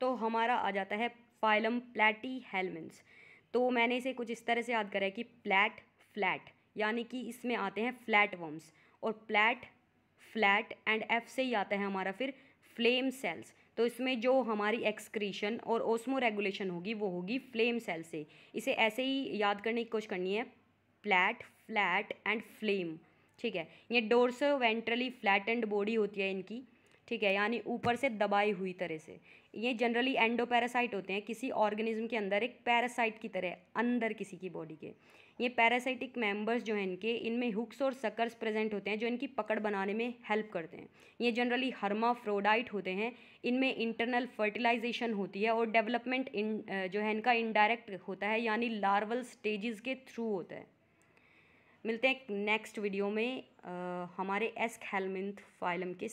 तो हमारा आ जाता है फाइलम प्लेटी हेलमेंस तो मैंने इसे कुछ इस तरह से याद करा है कि प्लेट फ्लैट यानी कि इसमें आते हैं फ्लैट वर्म्स और प्लैट फ्लैट एंड एफ से ही आता है हमारा फिर फ्लेम सेल्स तो इसमें जो हमारी एक्सक्रीशन और ओस्मो रेगुलेशन होगी वो होगी फ्लेम सेल से इसे ऐसे ही याद करने की कोशिश करनी है प्लेट फ्लैट एंड फ्लेम ठीक है ये डोरसो वेंट्रली एंड बॉडी होती है इनकी ठीक है यानी ऊपर से दबाई हुई तरह से ये जनरली एंडोपैरासाइट होते हैं किसी ऑर्गेनिज्म के अंदर एक पैरासाइट की तरह अंदर किसी की बॉडी के ये पैरासाइटिक मेंबर्स जो हैं इनके इनमें हुक्स और सकर्स प्रेजेंट होते हैं जो इनकी पकड़ बनाने में हेल्प करते हैं ये जनरली हर्माफ्रोडाइट होते हैं इनमें इंटरनल फर्टिलाइजेशन होती है और डेवलपमेंट इन जो है इनका इनडायरेक्ट होता है यानी लार्वल स्टेजेस के थ्रू होता है मिलते हैं नेक्स्ट वीडियो में आ, हमारे एस्क हेलमिंथ फाइलम के